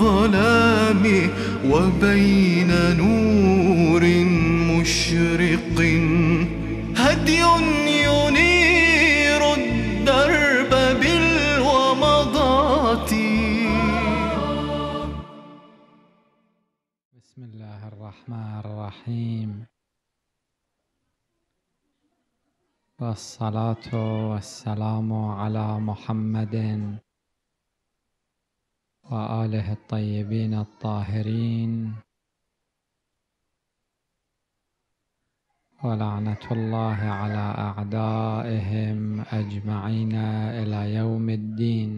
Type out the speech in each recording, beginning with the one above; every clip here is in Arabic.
الظلام وبين نور مشرق هدي ينير الدرب بالومضات بسم الله الرحمن الرحيم والصلاة والسلام على محمد وآله الطيبين الطاهرين ولعنة الله على أعدائهم أجمعين إلى يوم الدين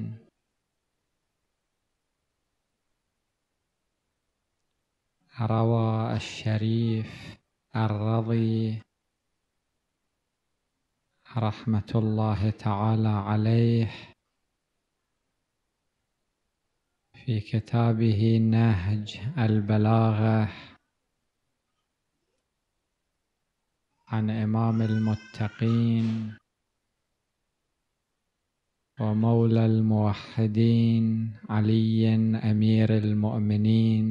روى الشريف الرضي رحمة الله تعالى عليه في كتابه نهج البلاغة عن إمام المتقين ومولى الموحدين علي أمير المؤمنين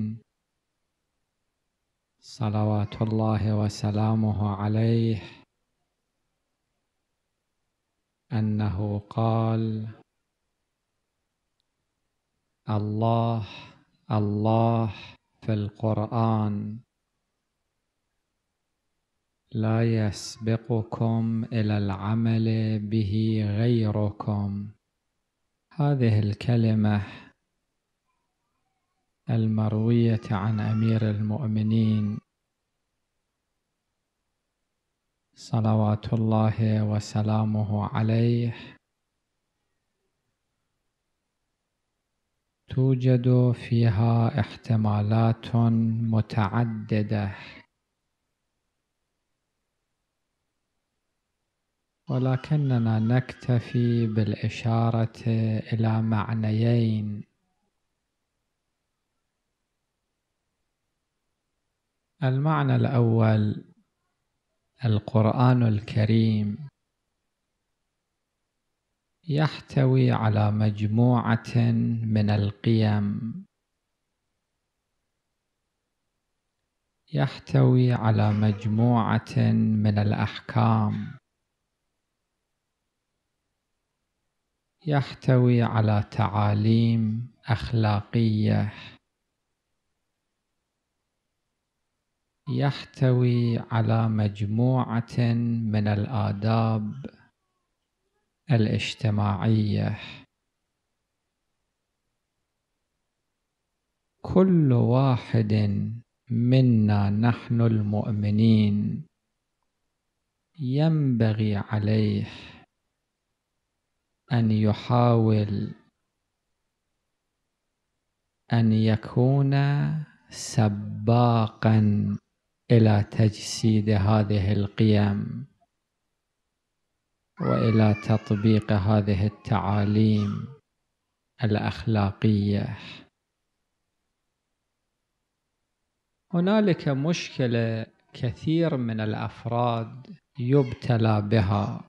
صلوات الله وسلامه عليه أنه قال الله الله في القرآن لا يسبقكم إلى العمل به غيركم هذه الكلمة المروية عن أمير المؤمنين صلوات الله وسلامه عليه توجد فيها احتمالات متعددة ولكننا نكتفي بالإشارة إلى معنيين المعنى الأول القرآن الكريم يحتوي على مجموعة من القيم يحتوي على مجموعة من الأحكام يحتوي على تعاليم أخلاقية يحتوي على مجموعة من الآداب الاجتماعية كل واحد منا نحن المؤمنين ينبغي عليه أن يحاول أن يكون سباقا إلى تجسيد هذه القيم والى تطبيق هذه التعاليم الاخلاقيه هنالك مشكله كثير من الافراد يبتلى بها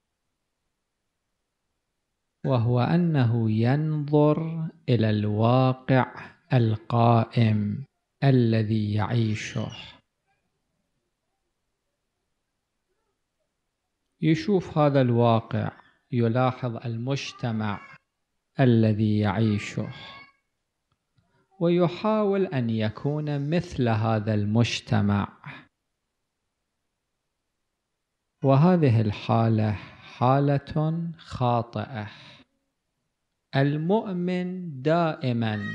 وهو انه ينظر الى الواقع القائم الذي يعيشه يشوف هذا الواقع يلاحظ المجتمع الذي يعيشه ويحاول أن يكون مثل هذا المجتمع وهذه الحالة حالة خاطئة المؤمن دائما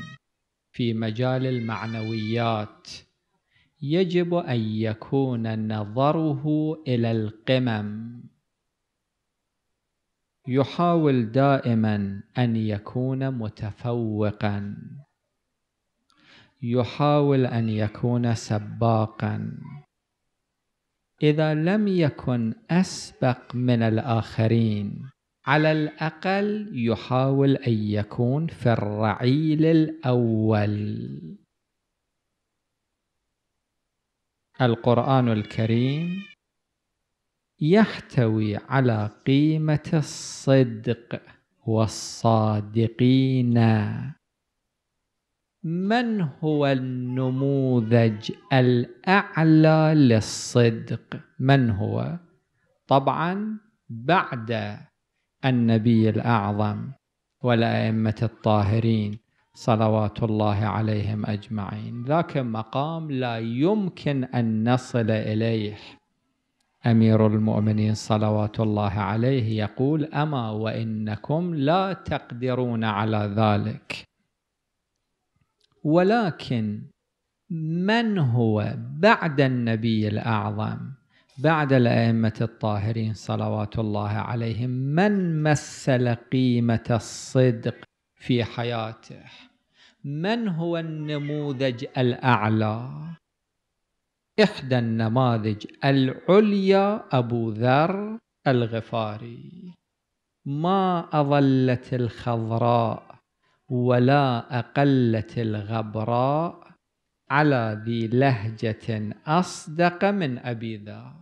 في مجال المعنويات يجب أن يكون نظره إلى القمم يحاول دائما أن يكون متفوقا يحاول أن يكون سباقا إذا لم يكن أسبق من الآخرين على الأقل يحاول أن يكون في الرعيل الأول القرآن الكريم يحتوي على قيمة الصدق والصادقين من هو النموذج الأعلى للصدق من هو طبعا بعد النبي الأعظم والأئمة الطاهرين صلوات الله عليهم أجمعين ذاك مقام لا يمكن أن نصل إليه أمير المؤمنين صلوات الله عليه يقول أما وإنكم لا تقدرون على ذلك ولكن من هو بعد النبي الأعظم بعد الأئمة الطاهرين صلوات الله عليهم من مثل قيمة الصدق في حياته من هو النموذج الأعلى إحدى النماذج العليا أبو ذر الغفاري ما أظلت الخضراء ولا أقلت الغبراء على ذي لهجة أصدق من أبي ذر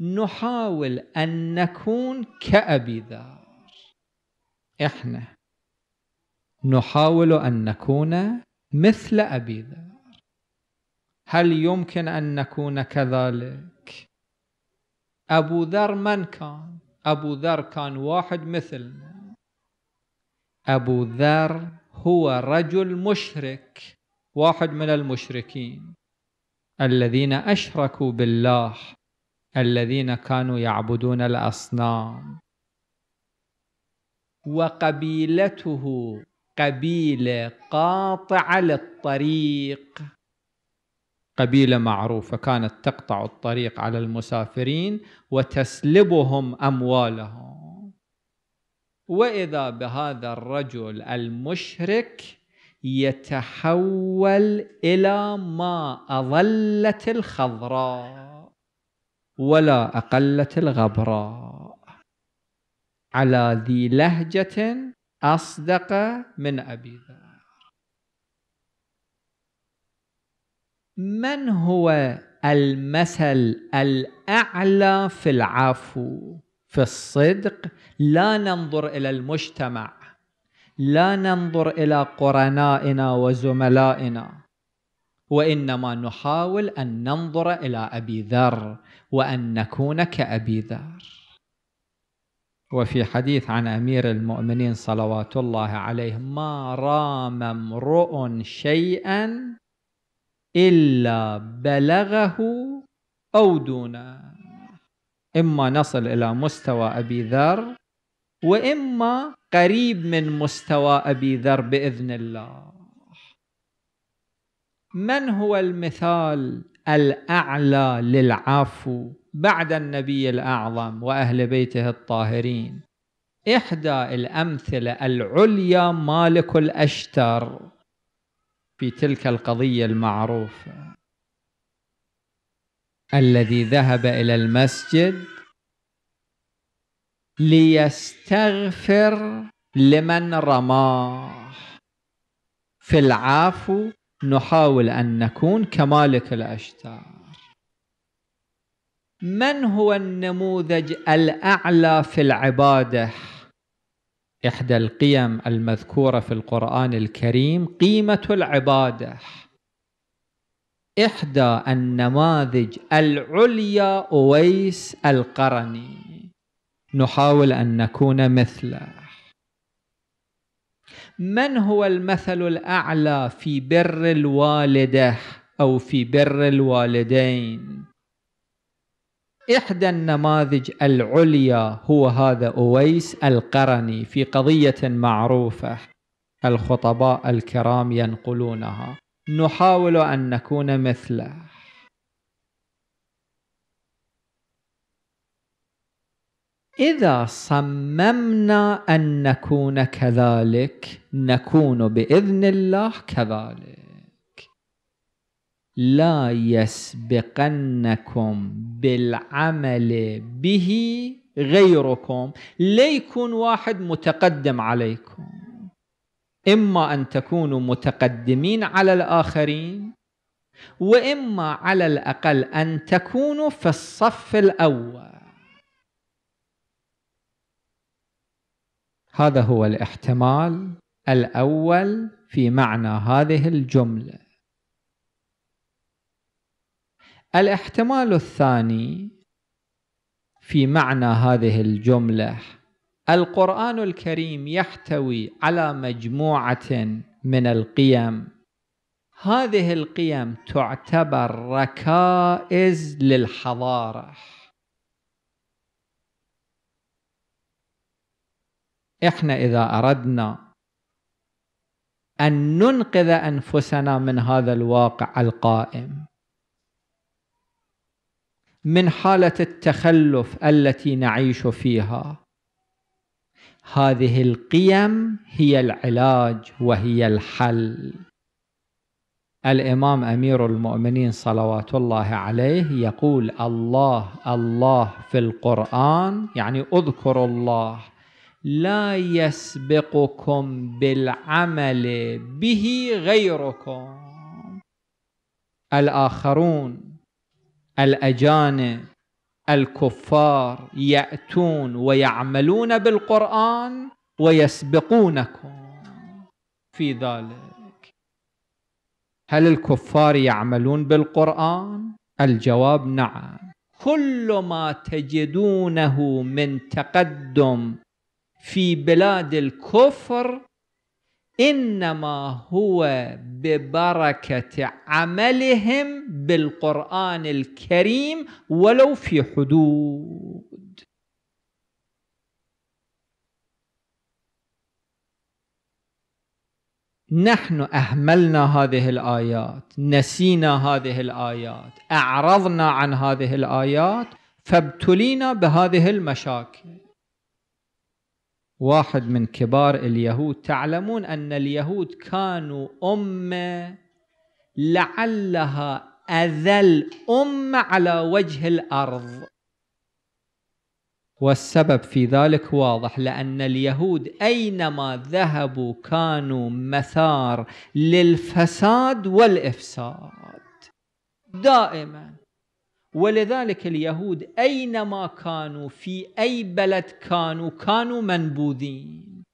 نحاول أن نكون كأبي ذر إحنا نحاول أن نكون مثل أبي ذر هل يمكن أن نكون كذلك؟ أبو ذر من كان؟ أبو ذر كان واحد مثلنا أبو ذر هو رجل مشرك واحد من المشركين الذين أشركوا بالله الذين كانوا يعبدون الأصنام وقبيلته قبيلة قاطعة للطريق قبيلة معروفة كانت تقطع الطريق على المسافرين وتسلبهم أموالهم وإذا بهذا الرجل المشرك يتحول إلى ما أظلت الخضراء ولا أقلت الغبراء على ذي لهجة أصدق من أبي ذر من هو المثل الاعلى في العفو في الصدق لا ننظر الى المجتمع لا ننظر الى قرنائنا وزملائنا وانما نحاول ان ننظر الى ابي ذر وان نكون كابي ذر وفي حديث عن امير المؤمنين صلوات الله عليه ما رام امرؤ شيئا إلا بلغه أو دونه إما نصل إلى مستوى أبي ذر وإما قريب من مستوى أبي ذر بإذن الله من هو المثال الأعلى للعفو بعد النبي الأعظم وأهل بيته الطاهرين إحدى الأمثلة العليا مالك الأشتر في تلك القضية المعروفة الذي ذهب إلى المسجد ليستغفر لمن رماه في العفو نحاول أن نكون كمالك الأشتار من هو النموذج الأعلى في العبادة؟ إحدى القيم المذكورة في القرآن الكريم قيمة العبادة إحدى النماذج العليا أويس القرني نحاول أن نكون مثله من هو المثل الأعلى في بر الوالدة أو في بر الوالدين إحدى النماذج العليا هو هذا أويس القرني في قضية معروفة الخطباء الكرام ينقلونها نحاول أن نكون مثله إذا صممنا أن نكون كذلك نكون بإذن الله كذلك لا يسبقنكم بالعمل به غيركم ليكون واحد متقدم عليكم إما أن تكونوا متقدمين على الآخرين وإما على الأقل أن تكونوا في الصف الأول هذا هو الاحتمال الأول في معنى هذه الجملة الاحتمال الثاني في معنى هذه الجملة القرآن الكريم يحتوي على مجموعة من القيم هذه القيم تعتبر ركائز للحضارة احنا إذا أردنا أن ننقذ أنفسنا من هذا الواقع القائم من حالة التخلف التي نعيش فيها هذه القيم هي العلاج وهي الحل الإمام أمير المؤمنين صلوات الله عليه يقول الله الله في القرآن يعني اذكروا الله لا يسبقكم بالعمل به غيركم الآخرون الأجانب الكفار يأتون ويعملون بالقرآن ويسبقونكم في ذلك هل الكفار يعملون بالقرآن؟ الجواب نعم كل ما تجدونه من تقدم في بلاد الكفر انما هو ببركه عملهم بالقران الكريم ولو في حدود نحن اهملنا هذه الايات نسينا هذه الايات اعرضنا عن هذه الايات فابتلينا بهذه المشاكل واحد من كبار اليهود تعلمون أن اليهود كانوا أمة لعلها أذل أمة على وجه الأرض والسبب في ذلك واضح لأن اليهود أينما ذهبوا كانوا مثار للفساد والإفساد دائما ولذلك اليهود أينما كانوا في أي بلد كانوا كانوا منبوذين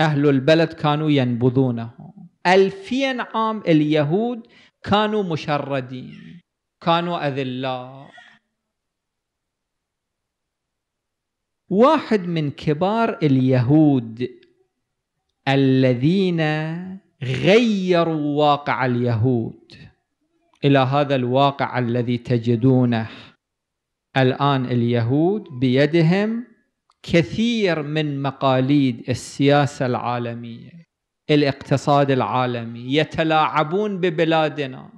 أهل البلد كانوا ينبذونهم ألفين عام اليهود كانوا مشردين كانوا أذلاء واحد من كبار اليهود الذين غيروا واقع اليهود إلى هذا الواقع الذي تجدونه الآن اليهود بيدهم كثير من مقاليد السياسة العالمية الاقتصاد العالمي يتلاعبون ببلادنا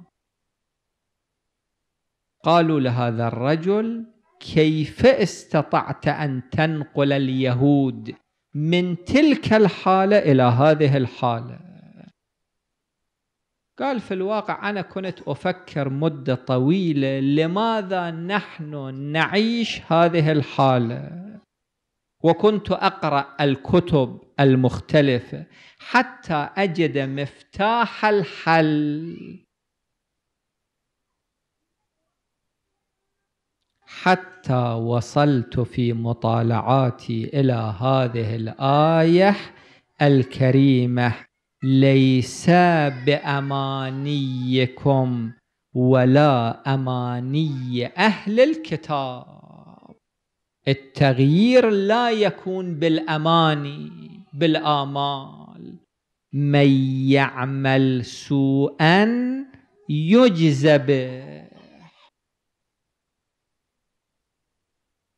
قالوا لهذا الرجل كيف استطعت أن تنقل اليهود من تلك الحالة إلى هذه الحالة قال في الواقع أنا كنت أفكر مدة طويلة لماذا نحن نعيش هذه الحالة وكنت أقرأ الكتب المختلفة حتى أجد مفتاح الحل حتى وصلت في مطالعاتي إلى هذه الآية الكريمة ليس بأمانيكم ولا أماني أهل الكتاب التغيير لا يكون بالأماني بالآمال من يعمل سوءا يجزى به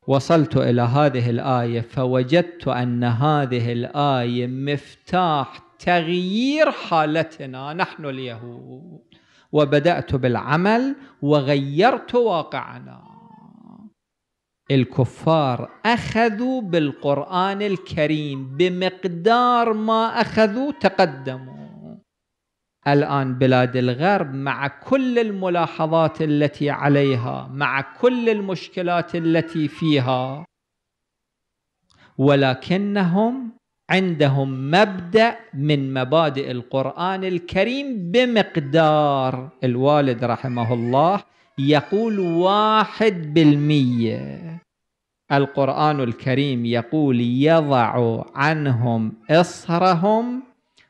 وصلت إلى هذه الآية فوجدت أن هذه الآية مفتاح تغيير حالتنا نحن اليهود وبدات بالعمل وغيرت واقعنا الكفار اخذوا بالقران الكريم بمقدار ما اخذوا تقدموا الان بلاد الغرب مع كل الملاحظات التي عليها مع كل المشكلات التي فيها ولكنهم عندهم مبدا من مبادئ القران الكريم بمقدار الوالد رحمه الله يقول واحد بالميه القران الكريم يقول يضع عنهم اصرهم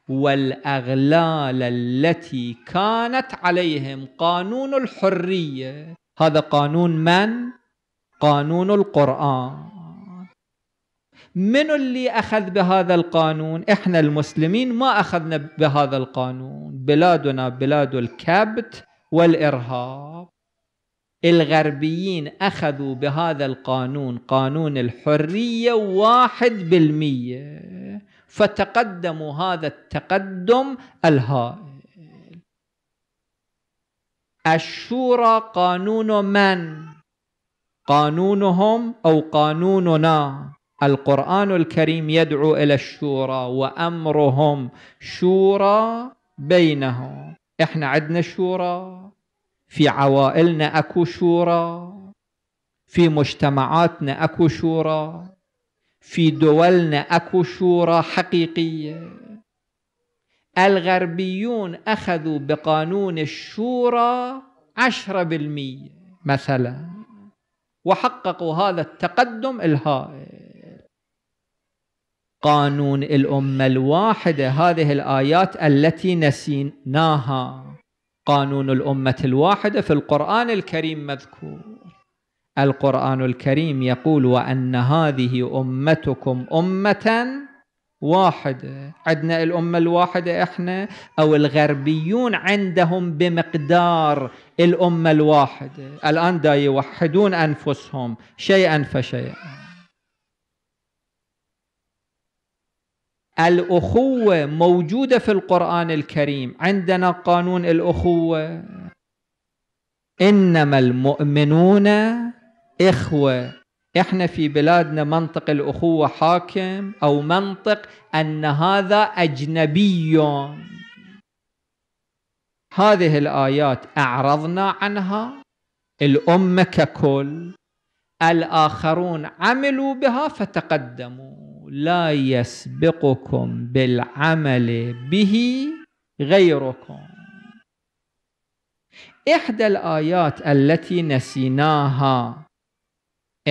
والاغلال التي كانت عليهم قانون الحريه هذا قانون من قانون القران من اللي أخذ بهذا القانون إحنا المسلمين ما أخذنا بهذا القانون بلادنا بلاد الكبت والإرهاب الغربيين أخذوا بهذا القانون قانون الحرية واحد بالمية فتقدموا هذا التقدم الهائل الشورى قانون من؟ قانونهم أو قانوننا القرآن الكريم يدعو إلى الشورى وأمرهم شورى بينهم إحنا عندنا شورى في عوائلنا أكو شورى في مجتمعاتنا أكو شورى في دولنا أكو شورى حقيقية الغربيون أخذوا بقانون الشورى عشرة بالمية مثلا وحققوا هذا التقدم الهائل قانون الأمة الواحدة هذه الآيات التي نسيناها قانون الأمة الواحدة في القرآن الكريم مذكور القرآن الكريم يقول وأن هذه أمتكم أمةً واحدة عندنا الأمة الواحدة إحنا أو الغربيون عندهم بمقدار الأمة الواحدة الآن دا يوحدون أنفسهم شيئا فشيئا الأخوة موجودة في القرآن الكريم عندنا قانون الأخوة إنما المؤمنون إخوة إحنا في بلادنا منطق الأخوة حاكم أو منطق أن هذا أجنبي هذه الآيات أعرضنا عنها الأمة ككل الآخرون عملوا بها فتقدموا لا يسبقكم بالعمل به غيركم إحدى الآيات التي نسيناها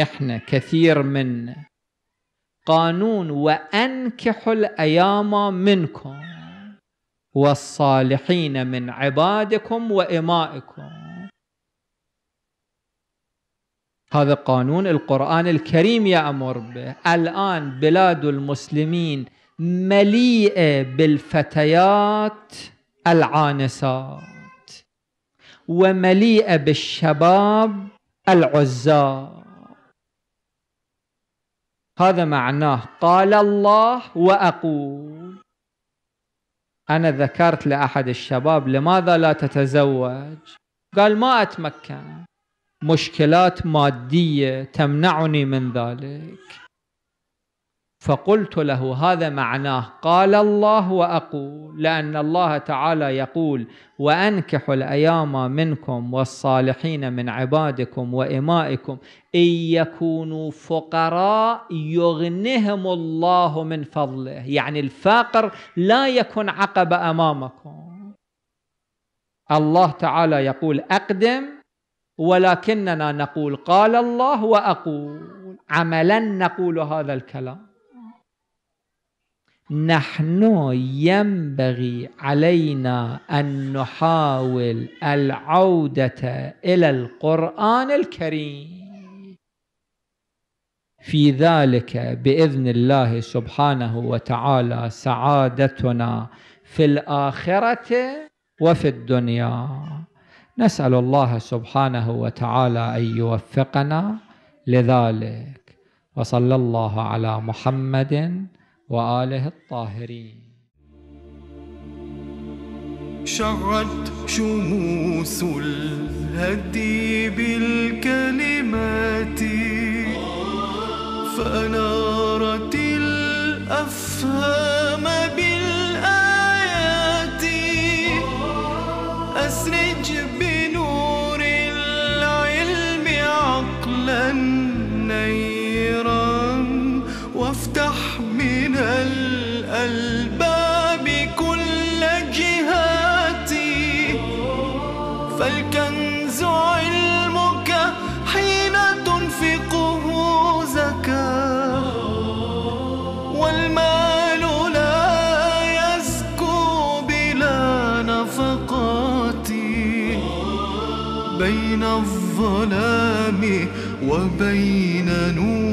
إحنا كثير من قانون وأنكحوا الأيام منكم والصالحين من عبادكم وإمائكم هذا قانون القرآن الكريم يأمر به الآن بلاد المسلمين مليئة بالفتيات العانسات ومليئة بالشباب العزاء هذا معناه قال الله وأقول أنا ذكرت لأحد الشباب لماذا لا تتزوج قال ما أتمكن مشكلات مادية تمنعني من ذلك فقلت له هذا معناه قال الله وأقول لأن الله تعالى يقول وأنكح الأيام منكم والصالحين من عبادكم وإمائكم إن يكونوا فقراء يغنهم الله من فضله يعني الفاقر لا يكن عقبة أمامكم الله تعالى يقول أقدم ولكننا نقول قال الله واقول عملا نقول هذا الكلام نحن ينبغي علينا ان نحاول العوده الى القران الكريم في ذلك باذن الله سبحانه وتعالى سعادتنا في الاخره وفي الدنيا نسأل الله سبحانه وتعالى أن يوفقنا لذلك وصلى الله على محمد وآله الطاهرين شعت شموس الهدي بالكلمات فأنارت الأفهام بالآيات أسرج فالكنز علمك حين تنفقه زكاة والمال لا يزكو بلا نفقات بين الظلام وبين نور